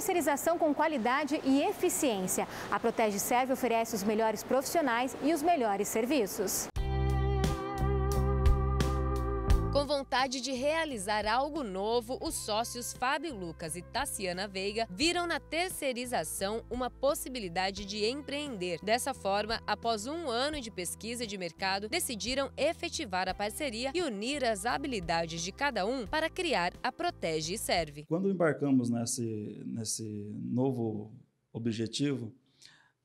terceirização com qualidade e eficiência. A Protege Serve oferece os melhores profissionais e os melhores serviços. Com vontade de realizar algo novo, os sócios Fábio Lucas e Tassiana Veiga viram na terceirização uma possibilidade de empreender. Dessa forma, após um ano de pesquisa de mercado, decidiram efetivar a parceria e unir as habilidades de cada um para criar a Protege e Serve. Quando embarcamos nesse, nesse novo objetivo,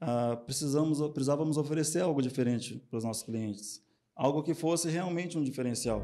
ah, precisamos, precisávamos oferecer algo diferente para os nossos clientes, algo que fosse realmente um diferencial.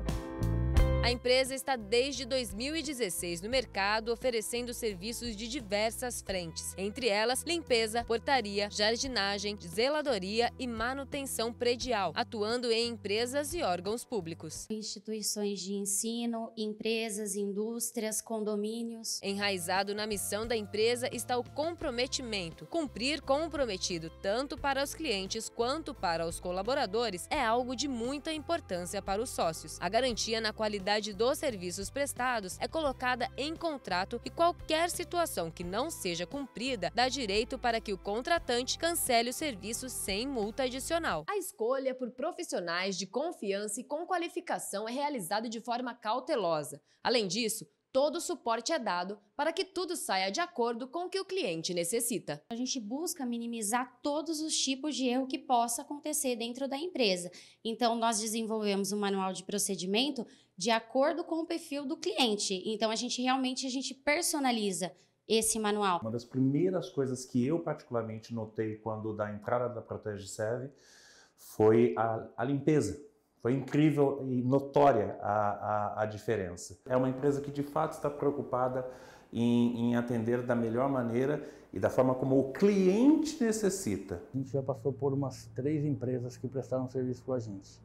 A empresa está desde 2016 no mercado, oferecendo serviços de diversas frentes, entre elas limpeza, portaria, jardinagem, zeladoria e manutenção predial, atuando em empresas e órgãos públicos. Instituições de ensino, empresas, indústrias, condomínios. Enraizado na missão da empresa está o comprometimento. Cumprir com o prometido, tanto para os clientes quanto para os colaboradores, é algo de muita importância para os sócios. A garantia na qualidade qualidade dos serviços prestados é colocada em contrato e qualquer situação que não seja cumprida dá direito para que o contratante cancele o serviço sem multa adicional. A escolha por profissionais de confiança e com qualificação é realizada de forma cautelosa. Além disso, todo o suporte é dado para que tudo saia de acordo com o que o cliente necessita. A gente busca minimizar todos os tipos de erro que possa acontecer dentro da empresa. Então, nós desenvolvemos um manual de procedimento de acordo com o perfil do cliente. Então, a gente realmente a gente personaliza esse manual. Uma das primeiras coisas que eu particularmente notei quando da entrada da Protege Serve foi a, a limpeza foi incrível e notória a, a, a, diferença. É uma empresa que de fato está preocupada em, em, atender da melhor maneira e da forma como o cliente necessita. A gente já passou por umas três empresas que prestaram serviço para a gente.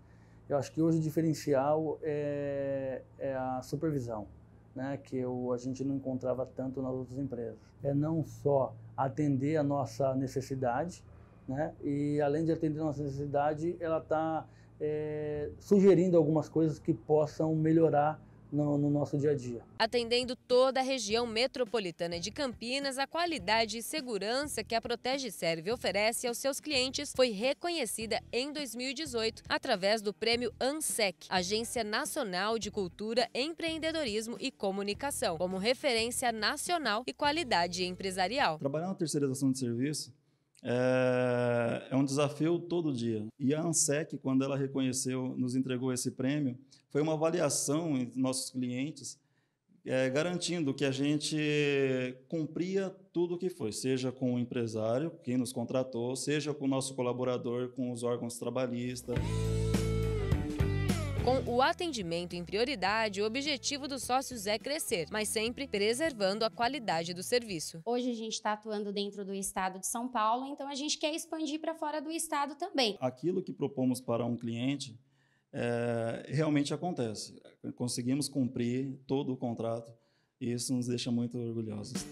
Eu acho que hoje o diferencial é, é a supervisão, né, que eu, a gente não encontrava tanto nas outras empresas. É não só atender a nossa necessidade, né, e além de atender a nossa necessidade, ela está é, sugerindo algumas coisas que possam melhorar no, no, nosso dia a dia. Atendendo toda a região metropolitana de Campinas, a qualidade e segurança que a Protege Serve oferece aos seus clientes foi reconhecida em 2018 através do prêmio ANSEC, Agência Nacional de Cultura, Empreendedorismo e Comunicação, como referência nacional e qualidade empresarial. Trabalhar na terceirização de serviço é, é um desafio todo dia. E a ANSEC, quando ela reconheceu, nos entregou esse prêmio, foi uma avaliação em nossos clientes, é, garantindo que a gente cumpria tudo o que foi, seja com o empresário, quem nos contratou, seja com o nosso colaborador, com os órgãos trabalhistas. Com o atendimento em prioridade, o objetivo dos sócios é crescer, mas sempre preservando a qualidade do serviço. Hoje a gente está atuando dentro do estado de São Paulo, então a gente quer expandir para fora do estado também. Aquilo que propomos para um cliente é, realmente acontece. Conseguimos cumprir todo o contrato e isso nos deixa muito orgulhosos.